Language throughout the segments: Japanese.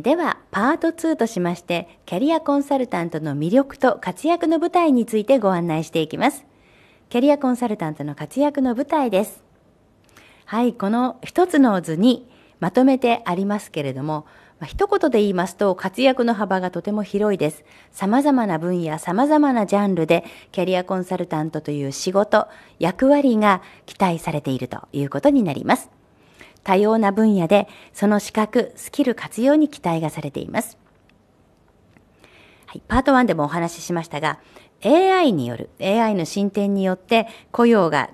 ではパート2としましてキャリアコンサルタントの魅力と活躍の舞台についてご案内していきますキャリアコンサルタントの活躍の舞台ですはいこの一つの図にまとめてありますけれどもま一言で言いますと活躍の幅がとても広いです。様々な分野、様々なジャンルでキャリアコンサルタントという仕事、役割が期待されているということになります。多様な分野でその資格、スキル活用に期待がされています。はい、パート1でもお話ししましたが、AI による、AI の進展によって雇用が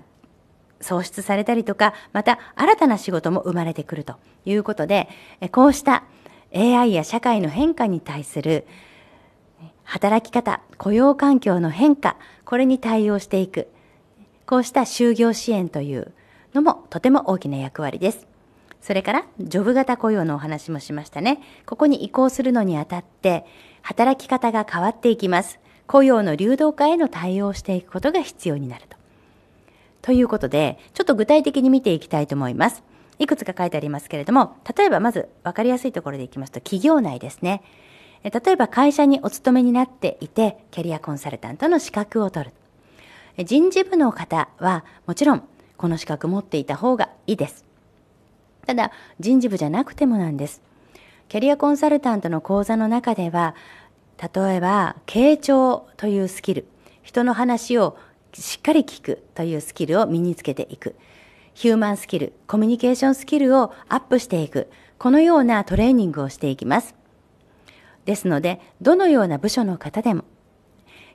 創出されたりとか、また新たな仕事も生まれてくるということで、こうした AI や社会の変化に対する働き方、雇用環境の変化、これに対応していく、こうした就業支援というのもとても大きな役割です。それから、ジョブ型雇用のお話もしましたね。ここに移行するのにあたって、働き方が変わっていきます。雇用の流動化への対応をしていくことが必要になると。ということで、ちょっと具体的に見ていきたいと思います。いくつか書いてありますけれども、例えばまず分かりやすいところでいきますと、企業内ですね。例えば会社にお勤めになっていて、キャリアコンサルタントの資格を取る。人事部の方は、もちろん、この資格持っていた方がいいです。ただ人事部じゃなくてもなんです。キャリアコンサルタントの講座の中では、例えば、傾聴というスキル、人の話をしっかり聞くというスキルを身につけていく、ヒューマンスキル、コミュニケーションスキルをアップしていく、このようなトレーニングをしていきます。ですので、どのような部署の方でも、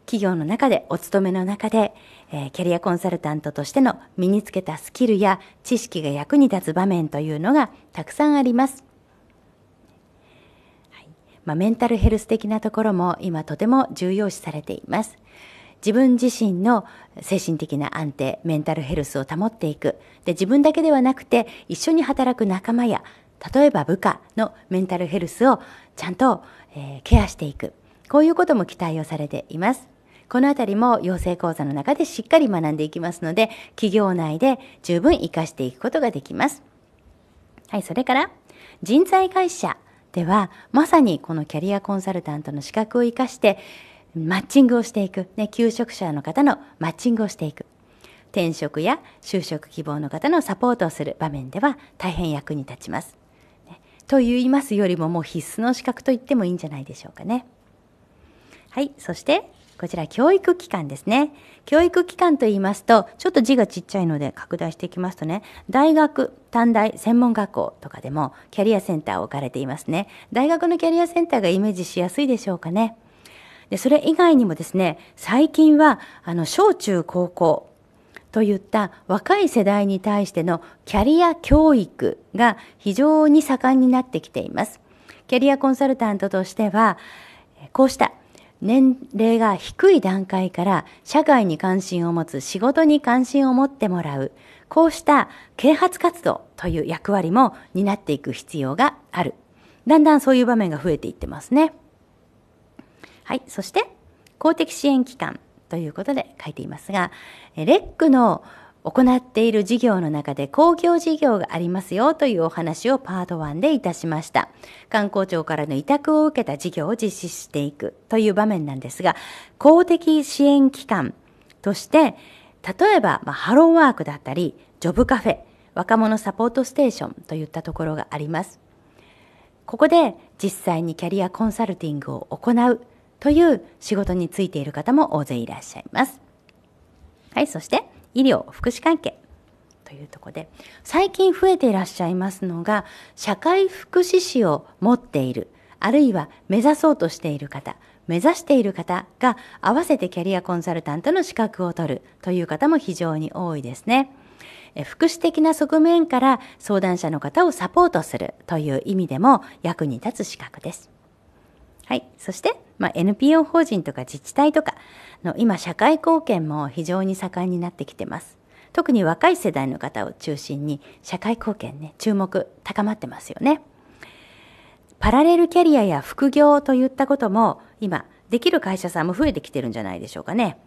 企業の中でお勤めの中で、えー、キャリアコンサルタントとしての身につけたスキルや知識が役に立つ場面というのがたくさんあります。はい、まあ、メンタルヘルス的なところも今とても重要視されています。自分自身の精神的な安定、メンタルヘルスを保っていく。で、自分だけではなくて、一緒に働く仲間や、例えば部下のメンタルヘルスをちゃんと、えー、ケアしていく。こういうことも期待をされています。このあたりも養成講座の中でしっかり学んでいきますので、企業内で十分活かしていくことができます。はい、それから、人材会社では、まさにこのキャリアコンサルタントの資格を生かして、マッチングをしていく。ね、求職者の方のマッチングをしていく。転職や就職希望の方のサポートをする場面では大変役に立ちます。と言いますよりももう必須の資格と言ってもいいんじゃないでしょうかね。はい、そしてこちら教育機関ですね。教育機関と言いますと、ちょっと字がちっちゃいので拡大していきますとね、大学、短大、専門学校とかでもキャリアセンターを置かれていますね。大学のキャリアセンターがイメージしやすいでしょうかね。でそれ以外にもですね、最近はあの小中高校といった若い世代に対してのキャリア教育が非常に盛んになってきています。キャリアコンサルタントとしては、こうした年齢が低い段階から社会に関心を持つ仕事に関心を持ってもらう、こうした啓発活動という役割も担っていく必要がある。だんだんそういう場面が増えていってますね。はい。そして、公的支援機関ということで書いていますが、レックの行っている事業の中で公共事業がありますよというお話をパート1でいたしました。観光庁からの委託を受けた事業を実施していくという場面なんですが、公的支援機関として、例えば、まハローワークだったり、ジョブカフェ、若者サポートステーションといったところがあります。ここで実際にキャリアコンサルティングを行うという仕事についている方も大勢いらっしゃいます。はい、そして医療福祉関係というとこで最近増えていらっしゃいますのが社会福祉士を持っているあるいは目指そうとしている方目指している方が合わせてキャリアコンサルタントの資格を取るという方も非常に多いですね。福祉的な側面から相談者の方をサポートするという意味でも役に立つ資格です。はい。そしてまあ、NPO 法人とか自治体とかの今社会貢献も非常に盛んになってきてます。特に若い世代の方を中心に社会貢献ね注目高まってますよね。パラレルキャリアや副業といったことも今できる会社さんも増えてきてるんじゃないでしょうかね。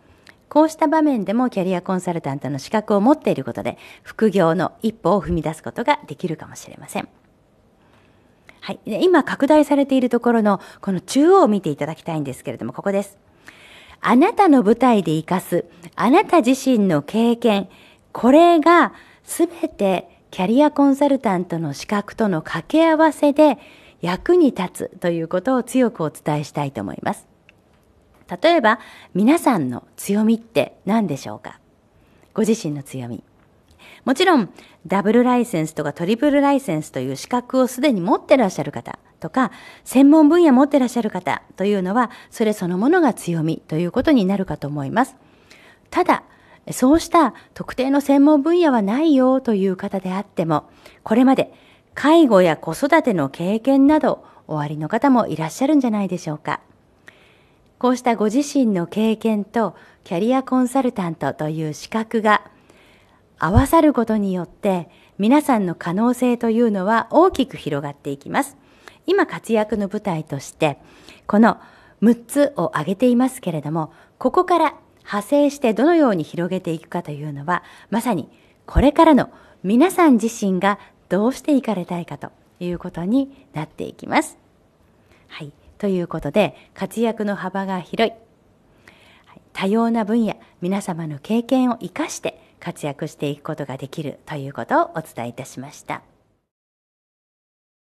こうした場面でもキャリアコンサルタントの資格を持っていることで副業の一歩を踏み出すことができるかもしれません。はい、で今拡大されているところのこの中央を見ていただきたいんですけれどもここです。あなたの舞台で生かすあなた自身の経験これが全てキャリアコンサルタントの資格との掛け合わせで役に立つということを強くお伝えしたいと思います。例えば皆さんの強みって何でしょうかご自身の強みもちろん、ダブルライセンスとかトリプルライセンスという資格をすでに持ってらっしゃる方とか、専門分野持ってらっしゃる方というのは、それそのものが強みということになるかと思います。ただ、そうした特定の専門分野はないよという方であっても、これまで介護や子育ての経験などおありの方もいらっしゃるんじゃないでしょうか。こうしたご自身の経験とキャリアコンサルタントという資格が合わさることによって皆さんの可能性というのは大きく広がっていきます。今活躍の舞台としてこの6つを挙げていますけれどもここから派生してどのように広げていくかというのはまさにこれからの皆さん自身がどうしていかれたいかということになっていきます。はい、ということで活躍の幅が広い多様な分野皆様の経験を生かして活躍していくことができるということをお伝えいたしました。